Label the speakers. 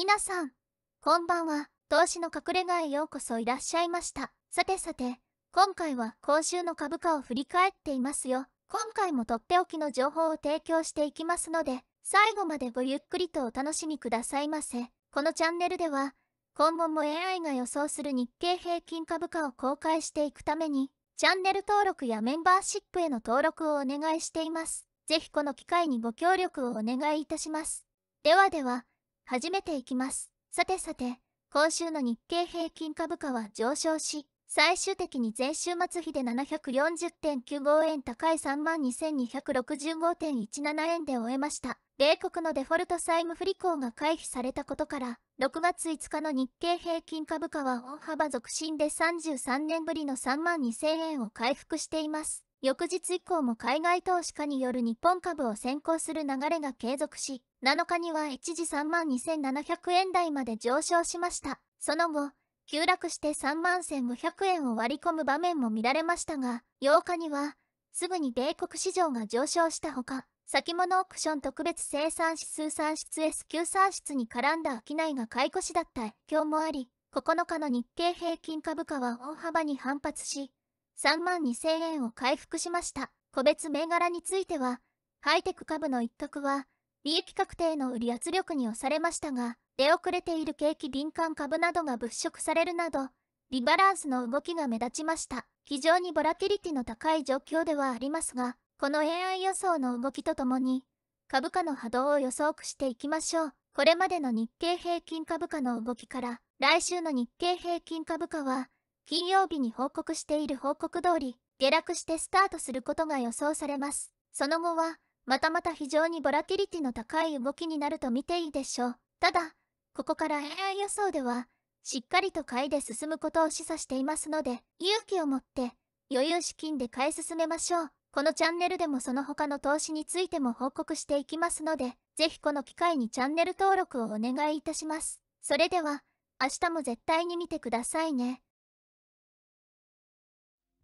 Speaker 1: 皆さん、こんばんは。投資の隠れ家へようこそいらっしゃいました。さてさて、今回は今週の株価を振り返っていますよ。今回もとっておきの情報を提供していきますので、最後までごゆっくりとお楽しみくださいませ。このチャンネルでは、今後も AI が予想する日経平均株価を公開していくために、チャンネル登録やメンバーシップへの登録をお願いしています。ぜひこの機会にご協力をお願いいたします。ではでは、始めていきます。さてさて、今週の日経平均株価は上昇し、最終的に前週末比で740.95円高い32,265.17円で終えました。米国のデフォルト債務不履行が回避されたことから、6月5日の日経平均株価は大幅続伸で33年ぶりの32,000円を回復しています。翌日以降も海外投資家による日本株を先行する流れが継続し、7日には一時32,700円台まで上昇しました。その後、急落して31,500円を割り込む場面も見られましたが、8日には、すぐに米国市場が上昇したほか、先物オークション特別生産指数算出 S 級産出に絡んだ商いが買い越しだった影響もあり、9日の日経平均株価は大幅に反発し、3万2000円を回復しました。個別銘柄については、ハイテク株の一角は、利益確定の売り圧力に押されましたが、出遅れている景気敏感株などが物色されるなど、リバランスの動きが目立ちました。非常にボラティリティの高い状況ではありますが、この AI 予想の動きとともに、株価の波動を予測していきましょう。これまでの日経平均株価の動きから、来週の日経平均株価は、金曜日に報告している報告通り、下落してスタートすることが予想されます。その後は、またまた非常にボラティリティの高い動きになると見ていいでしょう。ただ、ここから AI 予想では、しっかりと買いで進むことを示唆していますので、勇気を持って余裕資金で買い進めましょう。このチャンネルでもその他の投資についても報告していきますので、ぜひこの機会にチャンネル登録をお願いいたします。それでは、明日も絶対に見てくださいね。